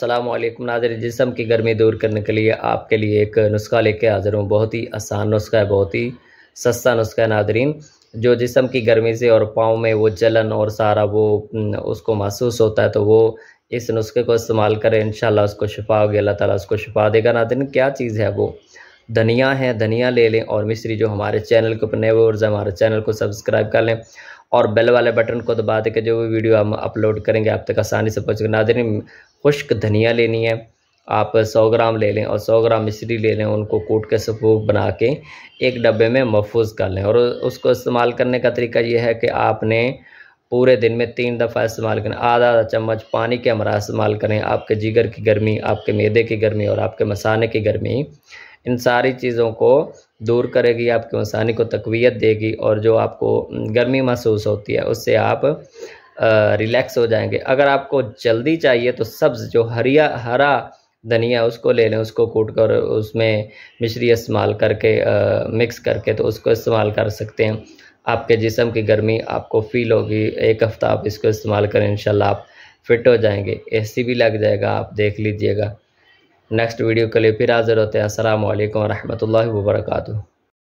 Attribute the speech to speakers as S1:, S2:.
S1: असलम नाजर जिसम की गर्मी दूर करने के लिए आपके लिए एक नुस्खा लेके हाजिर हूँ बहुत ही आसान नुस्खा है बहुत ही सस्ता नुस्खा है नाजरीन जो जिसम की गर्मी से और पाँव में वो जलन और सारा वो उसको महसूस होता है तो वो इस नुस्खे को इस्तेमाल करें इन उसको शिफा होगी अल्लाह ताला उसको शिफा देगा नाजरीन क्या चीज़ है वो धनिया है धनिया ले लें और मिश्री जो हमारे चैनल के ऊपर नए वर्ज हमारे चैनल को सब्सक्राइब कर लें और बेल वाले बटन को दबा देकर जो भी वीडियो हम अपलोड करेंगे आप तक आसानी से पहुँच नाजरीन खुश्क धनिया लेनी है आप 100 ग्राम ले लें और 100 ग्राम मिश्री ले लें उनको कूट के सफूक बना के एक डब्बे में महफूज कर लें और उसको इस्तेमाल करने का तरीका यह है कि आपने पूरे दिन में तीन दफ़ा इस्तेमाल करें आधा आधा चम्मच पानी के हमरा इस्तेमाल करें आपके जिगर की गर्मी आपके मैदे की गर्मी और आपके मसाने की गर्मी इन सारी चीज़ों को दूर करेगी आपके मसाने को तकवीत देगी और जो आपको गर्मी महसूस होती है उससे आप रिलैक्स हो जाएंगे अगर आपको जल्दी चाहिए तो सब्ज़ जो हरिया हरा धनिया उसको ले लें उसको कूट कर उसमें मिश्री इस्तेमाल करके आ, मिक्स करके तो उसको इस्तेमाल कर सकते हैं आपके जिसम की गर्मी आपको फील होगी एक हफ़्ता आप इसको इस्तेमाल करें इंशाल्लाह आप फिट हो जाएंगे एसी भी लग जाएगा आप देख लीजिएगा नेक्स्ट वीडियो के लिए फिर हाज़िर होते हैं असल वरहमल वर्का